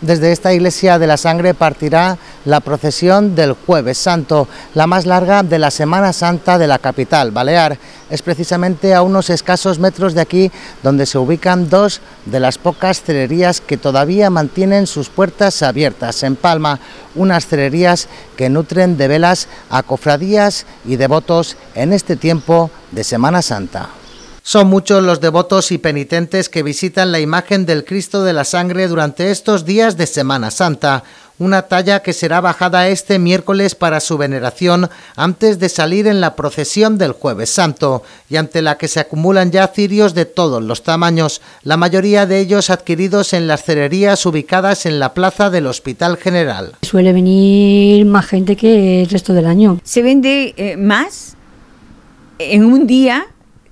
Desde esta iglesia de la sangre partirá la procesión del jueves santo, la más larga de la Semana Santa de la capital balear. Es precisamente a unos escasos metros de aquí donde se ubican dos de las pocas celerías que todavía mantienen sus puertas abiertas en Palma, unas celerías que nutren de velas a cofradías y devotos en este tiempo de Semana Santa. Son muchos los devotos y penitentes que visitan la imagen del Cristo de la Sangre durante estos días de Semana Santa, una talla que será bajada este miércoles para su veneración antes de salir en la procesión del jueves santo, y ante la que se acumulan ya cirios de todos los tamaños, la mayoría de ellos adquiridos en las cererías ubicadas en la plaza del Hospital General. Suele venir más gente que el resto del año. ¿Se vende eh, más en un día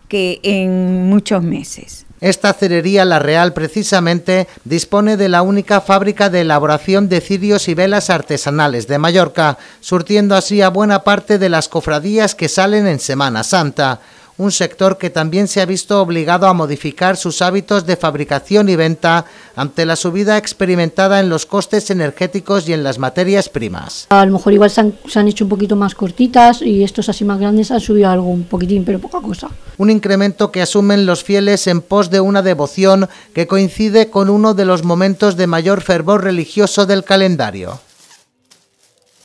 que en muchos meses. Esta cerería La Real precisamente dispone de la única fábrica de elaboración de cirios y velas artesanales de Mallorca, surtiendo así a buena parte de las cofradías que salen en Semana Santa un sector que también se ha visto obligado a modificar sus hábitos de fabricación y venta ante la subida experimentada en los costes energéticos y en las materias primas. A lo mejor igual se han, hecho un poquito más cortitas y estos así más grandes han subido algo un poquitín, pero poca cosa. Un incremento que asumen los fieles en pos de una devoción que coincide con uno de los momentos de mayor fervor religioso del calendario.